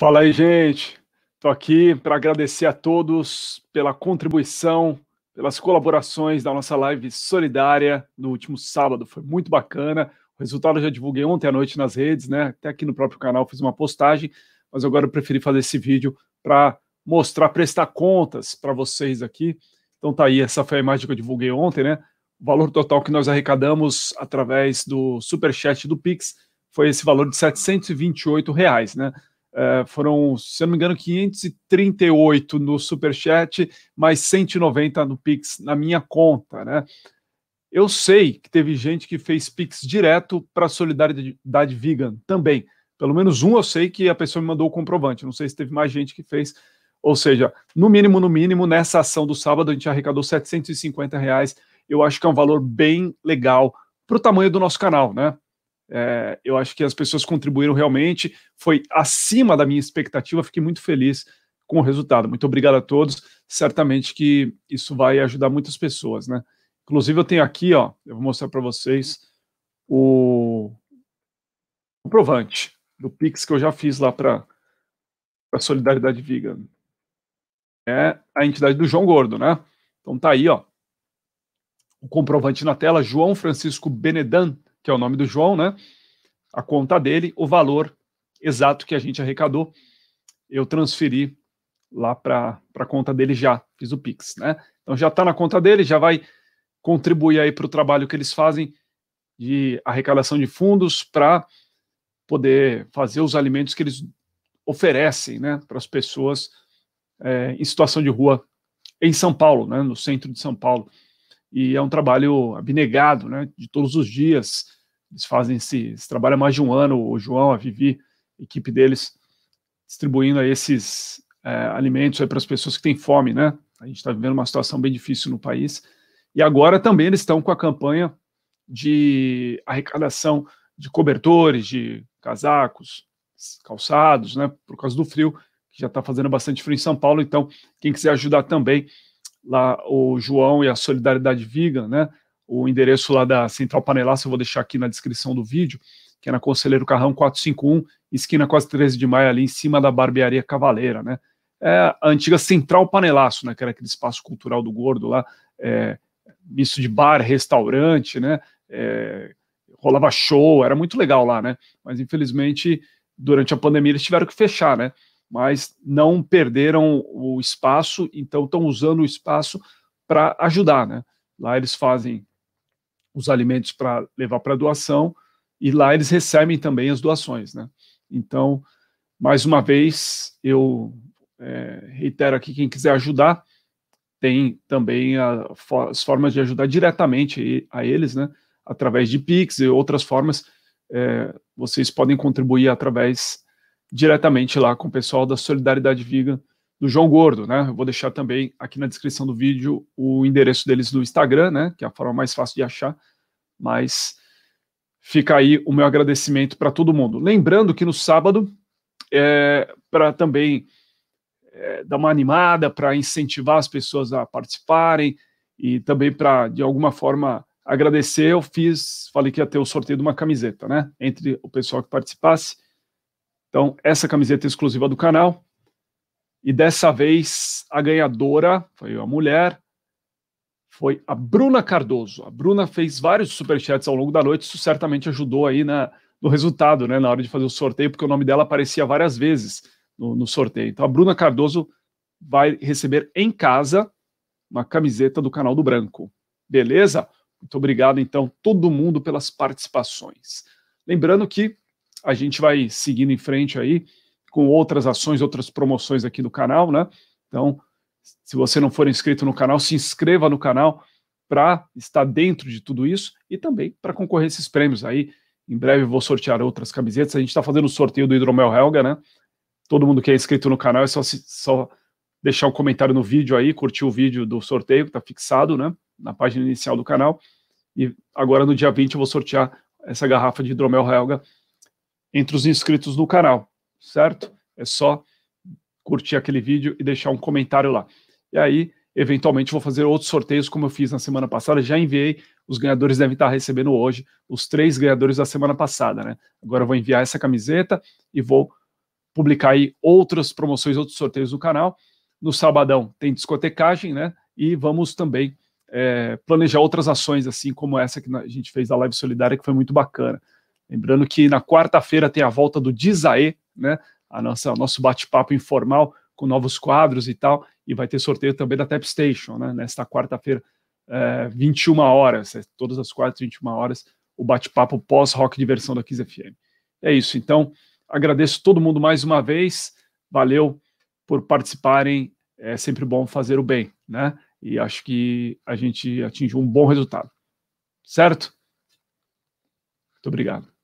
Fala aí, gente. Estou aqui para agradecer a todos pela contribuição, pelas colaborações da nossa live solidária no último sábado. Foi muito bacana. O resultado eu já divulguei ontem à noite nas redes, né? Até aqui no próprio canal fiz uma postagem, mas agora eu preferi fazer esse vídeo para mostrar, prestar contas para vocês aqui. Então tá aí, essa foi a imagem que eu divulguei ontem, né? O valor total que nós arrecadamos através do superchat do Pix foi esse valor de R$ 728, reais, né? É, foram, se eu não me engano, 538 no Superchat, mais 190 no Pix na minha conta, né? Eu sei que teve gente que fez Pix direto para a Solidariedade Vegan também. Pelo menos um eu sei que a pessoa me mandou o comprovante. Não sei se teve mais gente que fez. Ou seja, no mínimo, no mínimo, nessa ação do sábado a gente arrecadou 750 reais. Eu acho que é um valor bem legal para o tamanho do nosso canal, né? É, eu acho que as pessoas contribuíram realmente, foi acima da minha expectativa, fiquei muito feliz com o resultado. Muito obrigado a todos, certamente que isso vai ajudar muitas pessoas, né? Inclusive, eu tenho aqui, ó, eu vou mostrar para vocês o comprovante do Pix que eu já fiz lá para a Solidariedade Vegan. É a entidade do João Gordo, né? Então tá aí, ó. O comprovante na tela, João Francisco Benedan, que é o nome do João, né? A conta dele, o valor exato que a gente arrecadou, eu transferi lá para a conta dele já, fiz o Pix, né? Então já está na conta dele, já vai contribuir aí para o trabalho que eles fazem de arrecadação de fundos para poder fazer os alimentos que eles oferecem, né, para as pessoas é, em situação de rua em São Paulo, né, no centro de São Paulo e é um trabalho abnegado, né, de todos os dias. Eles fazem esse, esse trabalho há mais de um ano, o João, a Vivi, a equipe deles, distribuindo esses é, alimentos para as pessoas que têm fome, né? A gente está vivendo uma situação bem difícil no país. E agora também eles estão com a campanha de arrecadação de cobertores, de casacos, calçados, né? Por causa do frio, que já está fazendo bastante frio em São Paulo. Então, quem quiser ajudar também, lá o João e a Solidariedade Vegan, né? O endereço lá da Central Panelaça eu vou deixar aqui na descrição do vídeo, que é na Conselheiro Carrão 451, esquina quase 13 de maio, ali em cima da Barbearia Cavaleira, né? É a antiga Central Panelaço, né? Que era aquele espaço cultural do gordo lá, é, misto de bar, restaurante, né? É, rolava show, era muito legal lá, né? Mas infelizmente, durante a pandemia, eles tiveram que fechar, né? mas não perderam o espaço, então estão usando o espaço para ajudar, né? Lá eles fazem os alimentos para levar para doação e lá eles recebem também as doações, né? Então, mais uma vez, eu é, reitero aqui, quem quiser ajudar, tem também a, as formas de ajudar diretamente a eles, né? Através de Pix e outras formas, é, vocês podem contribuir através diretamente lá com o pessoal da Solidariedade Viga do João Gordo, né? Eu vou deixar também aqui na descrição do vídeo o endereço deles no Instagram, né? Que é a forma mais fácil de achar. Mas fica aí o meu agradecimento para todo mundo. Lembrando que no sábado, é, para também é, dar uma animada, para incentivar as pessoas a participarem e também para, de alguma forma, agradecer, eu fiz, falei que ia ter o sorteio de uma camiseta, né? Entre o pessoal que participasse. Então, essa camiseta é exclusiva do canal. E dessa vez, a ganhadora foi a mulher, foi a Bruna Cardoso. A Bruna fez vários superchats ao longo da noite, isso certamente ajudou aí na, no resultado, né, na hora de fazer o sorteio, porque o nome dela aparecia várias vezes no, no sorteio. Então, a Bruna Cardoso vai receber em casa uma camiseta do canal do Branco. Beleza? Muito obrigado, então, todo mundo pelas participações. Lembrando que a gente vai seguindo em frente aí com outras ações, outras promoções aqui do canal, né? Então, se você não for inscrito no canal, se inscreva no canal para estar dentro de tudo isso e também para concorrer a esses prêmios aí. Em breve vou sortear outras camisetas. A gente está fazendo o sorteio do Hidromel Helga, né? Todo mundo que é inscrito no canal é só, se, só deixar um comentário no vídeo aí, curtir o vídeo do sorteio que está fixado, né? Na página inicial do canal. E agora no dia 20 eu vou sortear essa garrafa de Hidromel Helga entre os inscritos no canal, certo? É só curtir aquele vídeo e deixar um comentário lá. E aí, eventualmente, vou fazer outros sorteios, como eu fiz na semana passada. Já enviei, os ganhadores devem estar recebendo hoje, os três ganhadores da semana passada, né? Agora eu vou enviar essa camiseta e vou publicar aí outras promoções, outros sorteios no canal. No sabadão tem discotecagem, né? E vamos também é, planejar outras ações, assim como essa que a gente fez da Live Solidária, que foi muito bacana. Lembrando que na quarta-feira tem a volta do Dizae, né? A nossa, nosso bate-papo informal com novos quadros e tal. E vai ter sorteio também da Tap Station, né? Nesta quarta-feira, é, eh, 21 horas, é, todas as quartas, 21 horas, o bate-papo pós-rock de versão da Kiss FM. É isso, então agradeço todo mundo mais uma vez, valeu por participarem, é sempre bom fazer o bem, né? E acho que a gente atingiu um bom resultado, certo? Muito obrigado.